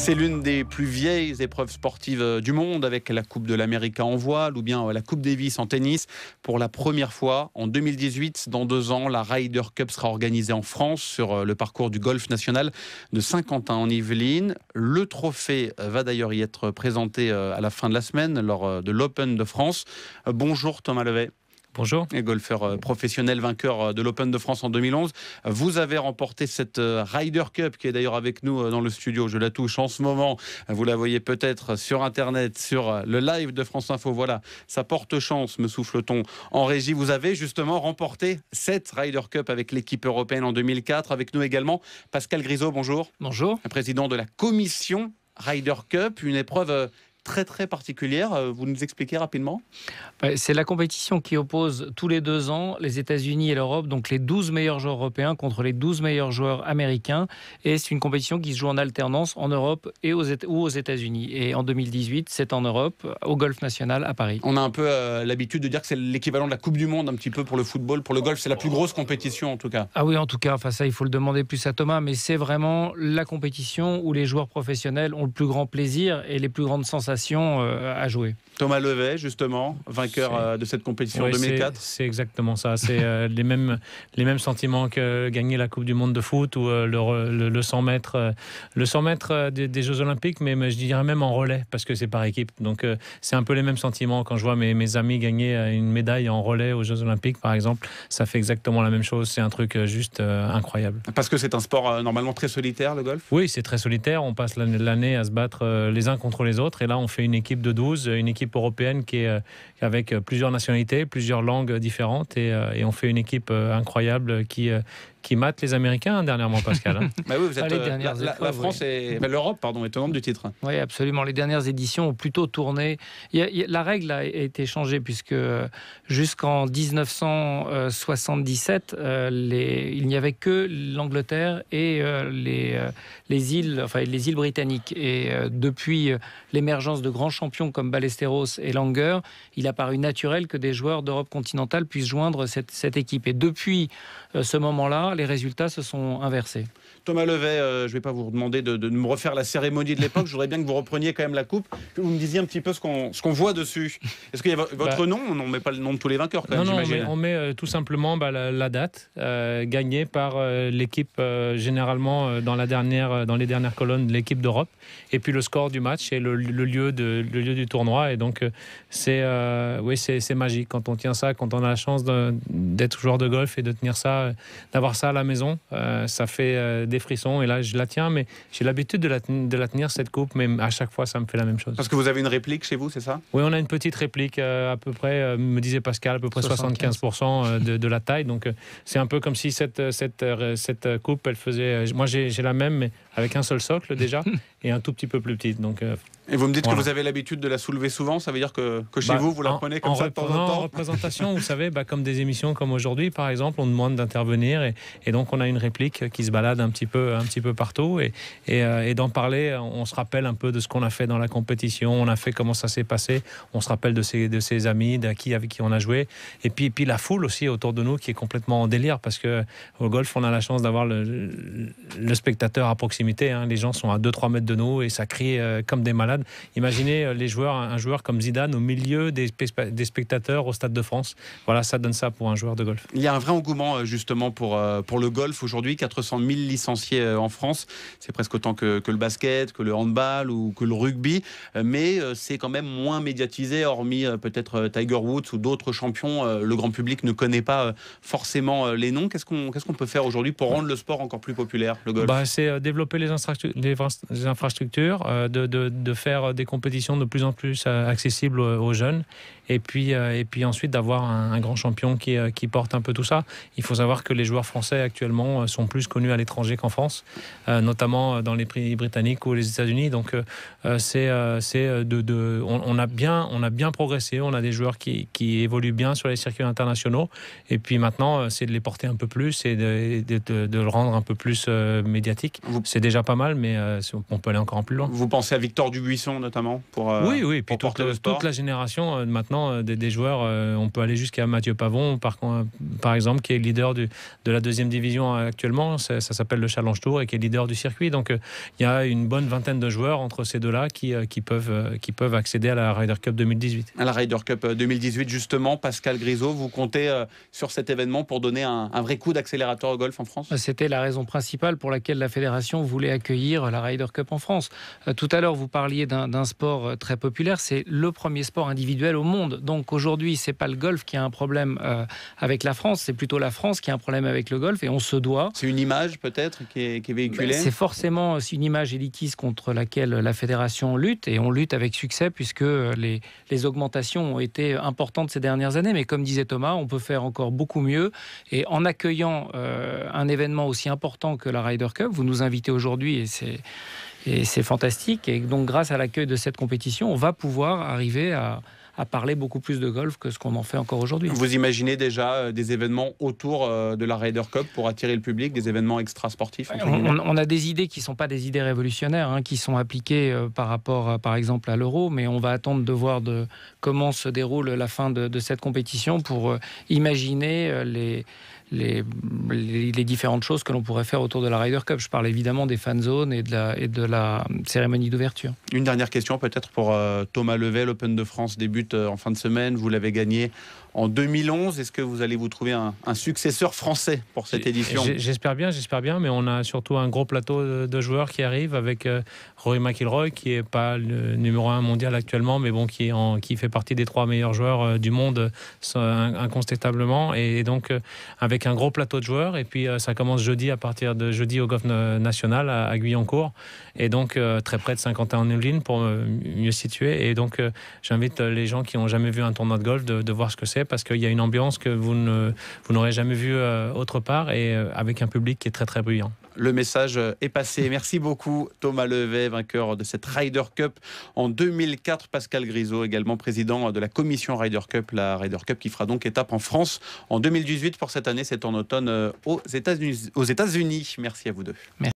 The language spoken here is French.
C'est l'une des plus vieilles épreuves sportives euh, du monde avec la Coupe de l'Amérique en voile ou bien euh, la Coupe Davis en tennis. Pour la première fois en 2018, dans deux ans, la Ryder Cup sera organisée en France sur euh, le parcours du golf national de Saint-Quentin en Yvelines. Le trophée va d'ailleurs y être présenté à la fin de la semaine lors de l'Open de France. Bonjour Thomas Levet. Bonjour. Et golfeur euh, professionnel, vainqueur euh, de l'Open de France en 2011. Vous avez remporté cette euh, Ryder Cup qui est d'ailleurs avec nous dans le studio. Je la touche en ce moment. Vous la voyez peut-être sur Internet, sur le live de France Info. Voilà, ça porte chance, me souffle-t-on. En régie, vous avez justement remporté cette Ryder Cup avec l'équipe européenne en 2004. Avec nous également Pascal Grisot, bonjour. Bonjour. Président de la commission Ryder Cup, une épreuve très très particulière. Euh, vous nous expliquez rapidement bah, C'est la compétition qui oppose tous les deux ans les États-Unis et l'Europe, donc les 12 meilleurs joueurs européens contre les 12 meilleurs joueurs américains. Et c'est une compétition qui se joue en alternance en Europe et aux, ou aux États-Unis. Et en 2018, c'est en Europe, au Golf National à Paris. On a un peu euh, l'habitude de dire que c'est l'équivalent de la Coupe du Monde un petit peu pour le football, pour le golf. C'est la plus grosse compétition en tout cas. Ah oui, en tout cas, enfin, ça il faut le demander plus à Thomas, mais c'est vraiment la compétition où les joueurs professionnels ont le plus grand plaisir et les plus grandes sensations euh, à jouer. Thomas Levet, justement, vainqueur euh, de cette compétition 2004. C'est exactement ça. C'est euh, les, mêmes, les mêmes sentiments que gagner la Coupe du Monde de foot ou le, 100 mètres, le 100 des, Jeux Olympiques, mais, je dirais même en relais parce que c'est par équipe. Donc c'est un peu les mêmes sentiments quand je vois mes, mes, amis gagner une médaille en relais aux Jeux Olympiques, par exemple. Ça fait exactement la même chose. C'est un truc juste incroyable. Parce que c'est un sport normalement très solitaire, le golf. Oui, c'est très solitaire. On passe l'année à se battre les uns contre les autres, et là on fait une équipe de 12, une équipe européenne qui est euh, avec euh, plusieurs nationalités, plusieurs langues différentes, et, euh, et on fait une équipe incroyable qui, qui matent les Américains hein, dernièrement, Pascal. Hein. Bah oui, vous êtes, euh, la, France et bah, l'Europe, pardon, est au nombre du titre. Oui, absolument. Les dernières éditions ont plutôt tourné. la règle a été changée puisque euh, jusqu'en 1977, euh, il n'y avait que l'Angleterre et les, les îles, enfin les îles britanniques. Et depuis l'émergence de grands champions comme Ballesteros et Langer, il a paru naturel que des joueurs d'Europe continentale puissent joindre cette équipe. Et depuis ce moment-là, les résultats se sont inversés Thomas euh, je ne vais pas vous demander de, de, me refaire la cérémonie de l'époque. je voudrais bien que vous repreniez quand même la coupe, que vous me disiez un petit peu ce qu'on voit dessus. Est-ce qu'il y a bah. votre nom On ne met pas le nom de tous les vainqueurs quand non, non, on met, euh, tout simplement bah, la, date euh, gagnée par l'équipe, généralement dans, la dernière, dans les dernières colonnes, de l'équipe d'Europe. Et puis le score du match et le, lieu, le lieu du tournoi. Et donc, c'est oui, c'est magique quand on tient ça, quand on a la chance d'être joueur de golf et de tenir ça, d'avoir ça à la maison. ça fait des frissons. Et là, je la tiens, mais j'ai l'habitude de la, de la tenir, cette coupe, mais à chaque fois, ça me fait la même chose. Parce que vous avez une réplique chez vous, c'est ça Oui, on a une petite réplique, euh, à peu près, euh, me disait Pascal, à peu près 75%, euh, de, de, la taille. Donc, c'est un peu comme si cette, cette, cette coupe, elle faisait. moi, j'ai la même, mais avec un seul socle déjà. et un tout petit peu plus petite. Donc, euh, et vous me dites que vous avez l'habitude de la soulever souvent, ça veut dire que, que chez bah, vous, vous la prenez comme ça de temps en temps En représentation, vous savez, bah, comme des émissions comme aujourd'hui, par exemple, on demande d'intervenir et, donc on a une réplique qui se balade un petit peu, un petit peu partout. Et, euh, et, d'en parler, on se rappelle un peu de ce qu'on a fait dans la compétition, on a fait comment ça s'est passé, on se rappelle de ses, de amis, de qui, avec qui on a joué. Et puis, puis la foule aussi autour de nous qui est complètement en délire parce que euh, au golf, on a la chance d'avoir le, spectateur à proximité. Hein. Les gens sont à 2-3 mètres de et ça crie euh, comme des malades. Imaginez euh, les joueurs, un joueur comme Zidane au milieu des, des spectateurs au Stade de France. Voilà, ça donne ça pour un joueur de golf. Il y a un vrai engouement euh, justement pour, pour le golf aujourd'hui. 400 000 licenciés en France. C'est presque autant que, le basket, que le handball ou que le rugby. Mais c'est quand même moins médiatisé, hormis peut-être Tiger Woods ou d'autres champions. Le grand public ne connaît pas forcément les noms. Qu'est-ce qu'on peut faire aujourd'hui pour rendre le sport encore plus populaire, le golf bah, C'est développer les, infrastructures infrastructures, euh, de, faire des compétitions de plus en plus euh, accessibles euh, aux jeunes, et puis, et puis ensuite d'avoir un, grand champion qui, porte un peu tout ça. Il faut savoir que les joueurs français actuellement sont plus connus à l'étranger qu'en France, notamment dans les prix britanniques ou les États-Unis. Donc c'est de, de on, a bien on a bien progressé, on a des joueurs qui, qui évoluent bien sur les circuits internationaux, et puis maintenant c'est de les porter un peu plus et de, de, de le rendre un peu plus médiatique. C'est déjà pas mal, mais on peut encore plus loin. Vous pensez à Victor Dubuisson notamment pour euh, Oui, oui, toute, la génération euh, maintenant euh, des, joueurs, on peut aller jusqu'à Mathieu Pavon par, exemple, qui est leader du, de la deuxième division actuellement, ça, s'appelle le Challenge Tour et qui est leader du circuit. Donc il y a une bonne vingtaine de joueurs entre ces deux-là qui, peuvent, qui peuvent accéder à la Ryder Cup 2018. À la Ryder Cup 2018 justement, Pascal Grisot, vous comptez sur cet événement pour donner un, vrai coup d'accélérateur au golf en France C'était la raison principale pour laquelle la fédération voulait accueillir la Ryder Cup en France. Euh, tout à l'heure, vous parliez d'un sport euh, très populaire. C'est le premier sport individuel au monde. Donc aujourd'hui, c'est pas le golf qui a un problème euh, avec la France, c'est plutôt la France qui a un problème avec le golf et on se doit. C'est une image peut-être qui est, véhiculée. Ben, c'est forcément une image élitiste contre laquelle la fédération lutte et on lutte avec succès puisque les, les augmentations ont été importantes ces dernières années. Mais comme disait Thomas, on peut faire encore beaucoup mieux et en accueillant un événement aussi important que la Ryder Cup, vous nous invitez aujourd'hui et c'est et c'est fantastique. Et donc, grâce à l'accueil de cette compétition, on va pouvoir arriver à, parler beaucoup plus de golf que ce qu'on en fait encore aujourd'hui. Vous imaginez déjà euh, des événements autour euh, de la Ryder Cup pour attirer le public, des événements extra-sportifs on, a des idées qui ne sont pas des idées révolutionnaires, hein, qui sont appliquées euh, par rapport, par exemple, à l'euro, mais on va attendre de voir de, comment se déroule la fin de cette compétition pour imaginer les les, les, différentes choses que l'on pourrait faire autour de la Ryder Cup. Je parle évidemment des fan zones et de la, et de la cérémonie d'ouverture. Une dernière question peut-être pour euh, Thomas Levet. L'Open de France débute euh, en fin de semaine. Vous l'avez gagné en 2011. Est-ce que vous allez vous trouver un, successeur français pour cette édition J'espère bien, j'espère bien. Mais on a surtout un gros plateau de, joueurs qui arrivent avec euh, Rory McIlroy qui n'est pas le numéro un mondial actuellement, mais bon qui, est qui fait partie des trois meilleurs joueurs du monde incontestablement. et donc avec un gros plateau de joueurs. Et puis euh, ça commence jeudi à partir de jeudi au golf national à, Guyancourt Et donc euh, très près de Saint-Quentin-en-Yvelines pour euh, mieux situer. Et donc j'invite les gens qui n'ont jamais vu un tournoi de golf de, voir ce que c'est parce qu'il y a une ambiance que vous n'aurez vous jamais vue autre part et avec un public qui est très très bruyant le message est passé. Merci beaucoup Thomas Levet, vainqueur de cette Ryder Cup en 2004. Pascal Grisot, également président de la commission Ryder Cup, la Ryder Cup qui fera donc étape en France en 2018 pour cette année. C'est en automne euh, aux États-Unis. Merci à vous deux.